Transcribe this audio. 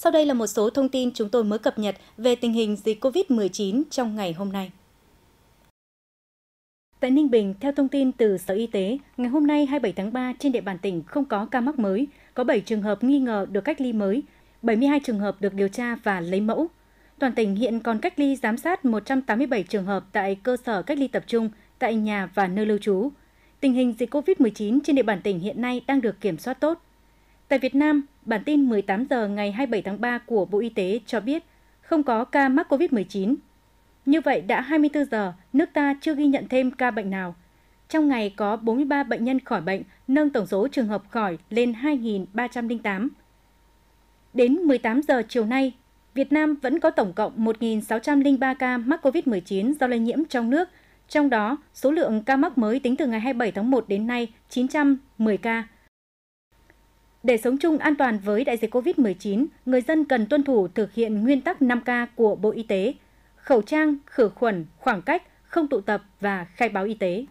Sau đây là một số thông tin chúng tôi mới cập nhật về tình hình dịch COVID-19 trong ngày hôm nay. Tại Ninh Bình, theo thông tin từ Sở Y tế, ngày hôm nay 27 tháng 3 trên địa bàn tỉnh không có ca mắc mới, có 7 trường hợp nghi ngờ được cách ly mới, 72 trường hợp được điều tra và lấy mẫu. Toàn tỉnh hiện còn cách ly giám sát 187 trường hợp tại cơ sở cách ly tập trung, tại nhà và nơi lưu trú. Tình hình dịch COVID-19 trên địa bàn tỉnh hiện nay đang được kiểm soát tốt. Tại Việt Nam, bản tin 18 giờ ngày 27 tháng 3 của Bộ Y tế cho biết không có ca mắc COVID-19. Như vậy đã 24 giờ, nước ta chưa ghi nhận thêm ca bệnh nào. Trong ngày có 43 bệnh nhân khỏi bệnh, nâng tổng số trường hợp khỏi lên 2.308. Đến 18 giờ chiều nay, Việt Nam vẫn có tổng cộng 1.603 ca mắc COVID-19 do lây nhiễm trong nước, trong đó số lượng ca mắc mới tính từ ngày 27 tháng 1 đến nay 910 ca, để sống chung an toàn với đại dịch COVID-19, người dân cần tuân thủ thực hiện nguyên tắc 5K của Bộ Y tế, khẩu trang, khử khuẩn, khoảng cách, không tụ tập và khai báo y tế.